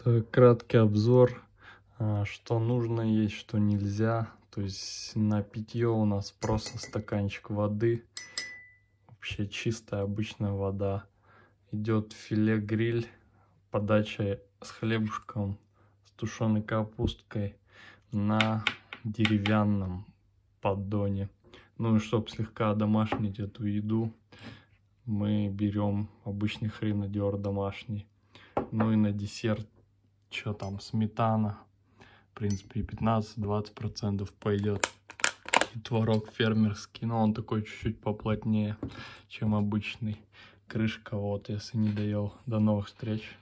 Это краткий обзор, а, что нужно есть, что нельзя. То есть на питье у нас просто стаканчик воды. Вообще чистая обычная вода. Идет филе-гриль, подача с хлебушком, с тушеной капусткой на деревянном поддоне. Ну и чтобы слегка домашнить эту еду, мы берем обычный хренодер домашний. Ну и на десерт что там, сметана, в принципе, 15-20% пойдет. И творог фермерский, но он такой чуть-чуть поплотнее, чем обычный. Крышка, вот, если не доел. До новых встреч.